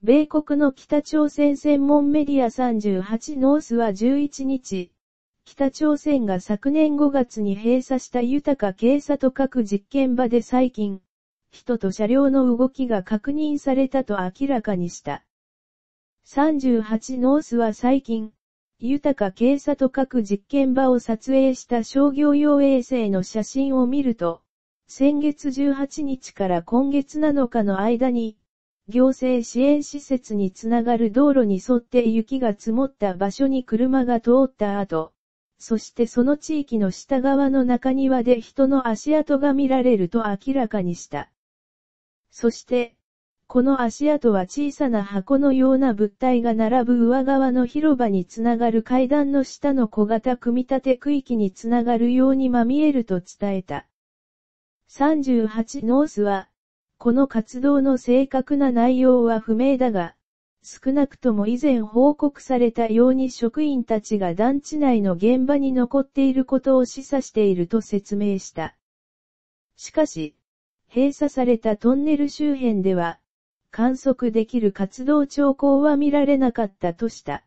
米国の北朝鮮専門メディア38ノースは11日、北朝鮮が昨年5月に閉鎖した豊か警察と各実験場で最近、人と車両の動きが確認されたと明らかにした。38ノースは最近、豊か警察と各実験場を撮影した商業用衛星の写真を見ると、先月18日から今月7日の間に、行政支援施設につながる道路に沿って雪が積もった場所に車が通った後、そしてその地域の下側の中庭で人の足跡が見られると明らかにした。そして、この足跡は小さな箱のような物体が並ぶ上側の広場につながる階段の下の小型組み立て区域につながるようにまみえると伝えた。38ノースは、この活動の正確な内容は不明だが、少なくとも以前報告されたように職員たちが団地内の現場に残っていることを示唆していると説明した。しかし、閉鎖されたトンネル周辺では、観測できる活動兆候は見られなかったとした。